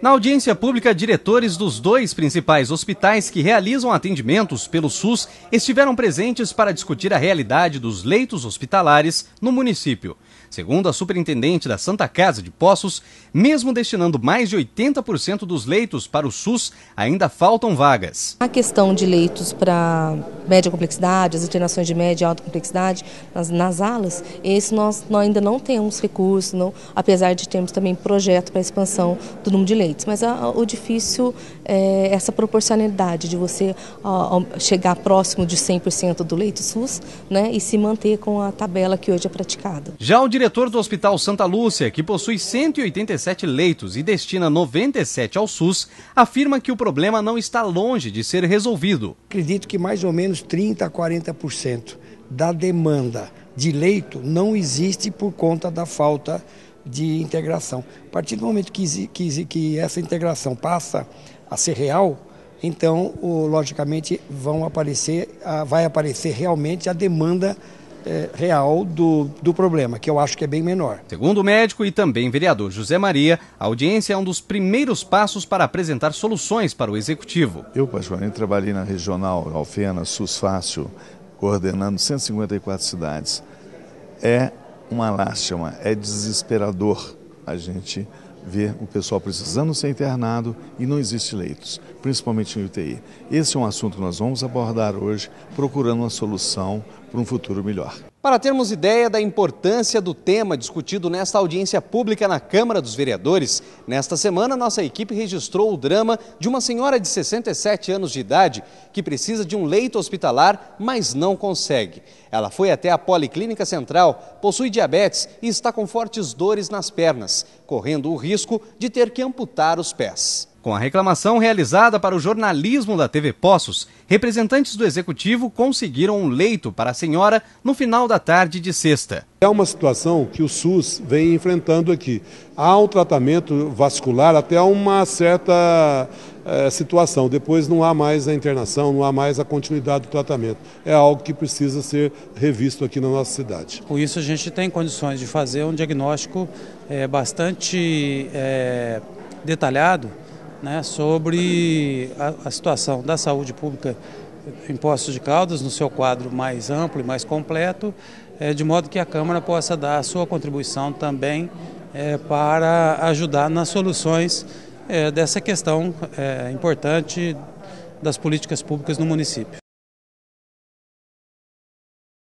Na audiência pública, diretores dos dois principais hospitais que realizam atendimentos pelo SUS estiveram presentes para discutir a realidade dos leitos hospitalares no município. Segundo a superintendente da Santa Casa de Poços, mesmo destinando mais de 80% dos leitos para o SUS, ainda faltam vagas. A questão de leitos para média complexidade, as internações de média e alta complexidade nas, nas alas, esse nós, nós ainda não temos recurso, não, apesar de termos também projeto para expansão do número de leitos mas a, o difícil é essa proporcionalidade de você a, a chegar próximo de 100% do leito SUS né, e se manter com a tabela que hoje é praticada. Já o diretor do Hospital Santa Lúcia, que possui 187 leitos e destina 97 ao SUS, afirma que o problema não está longe de ser resolvido. Acredito que mais ou menos 30% a 40% da demanda de leito não existe por conta da falta de de integração. A partir do momento que, que, que essa integração passa a ser real, então, o, logicamente, vão aparecer, a, vai aparecer realmente a demanda é, real do, do problema, que eu acho que é bem menor. Segundo o médico e também vereador José Maria, a audiência é um dos primeiros passos para apresentar soluções para o executivo. Eu, particularmente, trabalhei na regional Alfena, SUS Fácil, coordenando 154 cidades. É uma lástima, é desesperador a gente ver o pessoal precisando ser internado e não existe leitos, principalmente em UTI. Esse é um assunto que nós vamos abordar hoje, procurando uma solução para um futuro melhor. Para termos ideia da importância do tema discutido nesta audiência pública na Câmara dos Vereadores, nesta semana nossa equipe registrou o drama de uma senhora de 67 anos de idade que precisa de um leito hospitalar, mas não consegue. Ela foi até a Policlínica Central, possui diabetes e está com fortes dores nas pernas, correndo o risco de ter que amputar os pés. Com a reclamação realizada para o jornalismo da TV Poços, representantes do executivo conseguiram um leito para a senhora no final da tarde de sexta. É uma situação que o SUS vem enfrentando aqui. Há um tratamento vascular até uma certa é, situação. Depois não há mais a internação, não há mais a continuidade do tratamento. É algo que precisa ser revisto aqui na nossa cidade. Com isso, a gente tem condições de fazer um diagnóstico é, bastante é, detalhado né, sobre a, a situação da saúde pública em Poços de Caldas, no seu quadro mais amplo e mais completo, é, de modo que a Câmara possa dar a sua contribuição também é, para ajudar nas soluções é, dessa questão é, importante das políticas públicas no município.